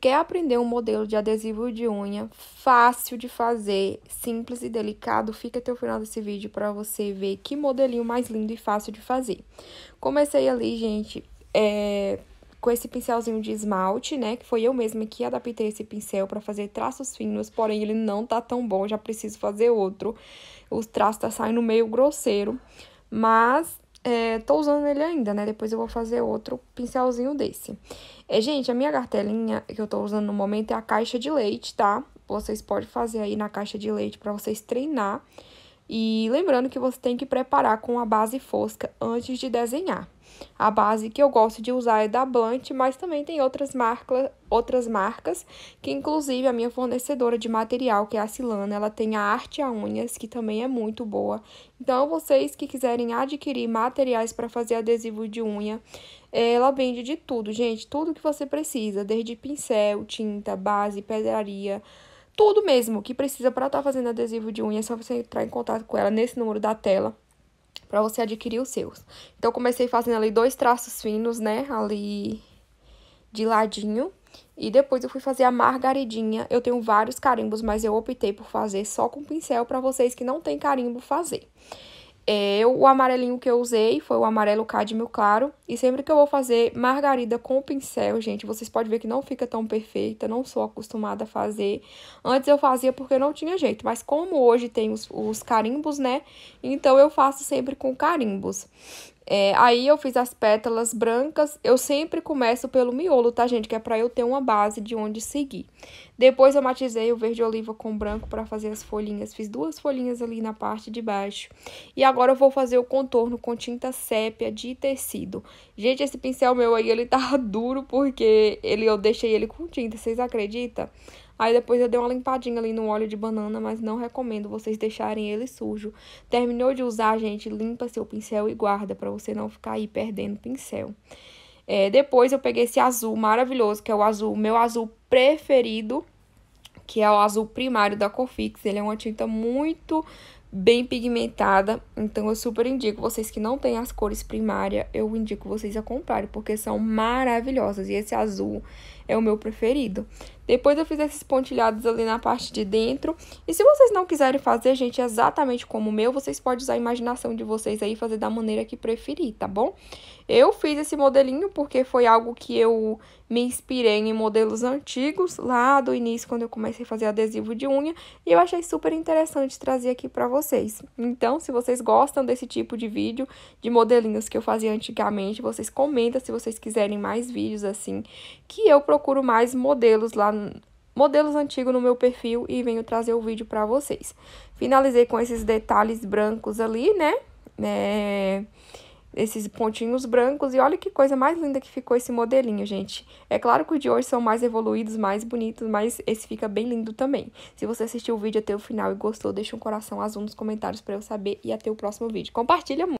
Quer aprender um modelo de adesivo de unha fácil de fazer, simples e delicado? Fica até o final desse vídeo para você ver que modelinho mais lindo e fácil de fazer. Comecei ali, gente, é, com esse pincelzinho de esmalte, né? Que foi eu mesma que adaptei esse pincel para fazer traços finos, porém ele não tá tão bom, já preciso fazer outro. Os traços tá saindo meio grosseiro, mas é, tô usando ele ainda, né? Depois eu vou fazer outro pincelzinho desse. É, gente, a minha cartelinha que eu tô usando no momento é a caixa de leite, tá? Vocês podem fazer aí na caixa de leite pra vocês treinar. E lembrando que você tem que preparar com a base fosca antes de desenhar. A base que eu gosto de usar é da Blunt, mas também tem outras, marca, outras marcas, que inclusive a minha fornecedora de material, que é a Silana, ela tem a Arte a Unhas, que também é muito boa. Então, vocês que quiserem adquirir materiais para fazer adesivo de unha, é, ela vende de tudo, gente, tudo que você precisa, desde pincel, tinta, base, pedraria, tudo mesmo que precisa para estar tá fazendo adesivo de unha, é só você entrar em contato com ela nesse número da tela para você adquirir os seus. Então, comecei fazendo ali dois traços finos, né, ali de ladinho. E depois eu fui fazer a margaridinha. Eu tenho vários carimbos, mas eu optei por fazer só com pincel para vocês que não tem carimbo fazer eu, é, o amarelinho que eu usei foi o amarelo cadmio claro. E sempre que eu vou fazer margarida com pincel, gente, vocês podem ver que não fica tão perfeita, não sou acostumada a fazer. Antes eu fazia porque não tinha jeito, mas como hoje tem os, os carimbos, né? Então eu faço sempre com carimbos. É, aí eu fiz as pétalas brancas. Eu sempre começo pelo miolo, tá, gente? Que é pra eu ter uma base de onde seguir. Depois eu matizei o verde oliva com branco pra fazer as folhinhas. Fiz duas folhinhas ali na parte de baixo. E agora eu vou fazer o contorno com tinta sépia de tecido. Gente, esse pincel meu aí, ele tá duro porque ele, eu deixei ele com tinta, vocês acreditam? Aí depois eu dei uma limpadinha ali no óleo de banana, mas não recomendo vocês deixarem ele sujo. Terminou de usar, gente, limpa seu pincel e guarda para você não ficar aí perdendo pincel. É, depois eu peguei esse azul maravilhoso, que é o azul, meu azul preferido, que é o azul primário da Corfix. Ele é uma tinta muito bem pigmentada. Então eu super indico vocês que não têm as cores primárias, eu indico vocês a comprarem, porque são maravilhosas. E esse azul é o meu preferido. Depois eu fiz esses pontilhados ali na parte de dentro. E se vocês não quiserem fazer, gente, exatamente como o meu, vocês podem usar a imaginação de vocês aí e fazer da maneira que preferir, tá bom? Eu fiz esse modelinho porque foi algo que eu me inspirei em modelos antigos lá do início, quando eu comecei a fazer adesivo de unha. E eu achei super interessante trazer aqui pra vocês vocês. Então, se vocês gostam desse tipo de vídeo, de modelinhos que eu fazia antigamente, vocês comentam se vocês quiserem mais vídeos assim, que eu procuro mais modelos lá modelos antigos no meu perfil e venho trazer o vídeo para vocês. Finalizei com esses detalhes brancos ali, né? É esses pontinhos brancos. E olha que coisa mais linda que ficou esse modelinho, gente. É claro que os de hoje são mais evoluídos, mais bonitos, mas esse fica bem lindo também. Se você assistiu o vídeo até o final e gostou, deixa um coração azul nos comentários para eu saber e até o próximo vídeo. Compartilha muito!